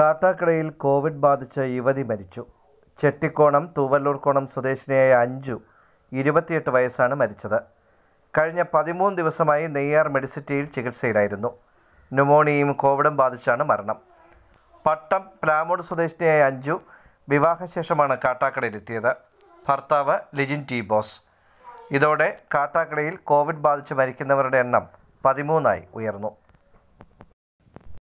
കാട്ടാക്കടയിൽ Covid ബാധിച്ച യുവതി മരിച്ചു ചെട്ടിക്കോണം തൂവല്ലൂർക്കോണം സ്വദേശിനിയായ അഞ്ചു ഇരുപത്തിയെട്ട് വയസ്സാണ് മരിച്ചത് കഴിഞ്ഞ പതിമൂന്ന് ദിവസമായി നെയ്യാർ മെഡിസിറ്റിയിൽ ചികിത്സയിലായിരുന്നു ന്യൂമോണിയയും കോവിഡും ബാധിച്ചാണ് മരണം പട്ടം പ്ലാമോട് സ്വദേശിനിയായ അഞ്ചു വിവാഹശേഷമാണ് കാട്ടാക്കടയിലെത്തിയത് ഭർത്താവ് ലിജിൻ ടി ബോസ് ഇതോടെ കാട്ടാക്കടയിൽ കോവിഡ് ബാധിച്ച് മരിക്കുന്നവരുടെ എണ്ണം പതിമൂന്നായി ഉയർന്നു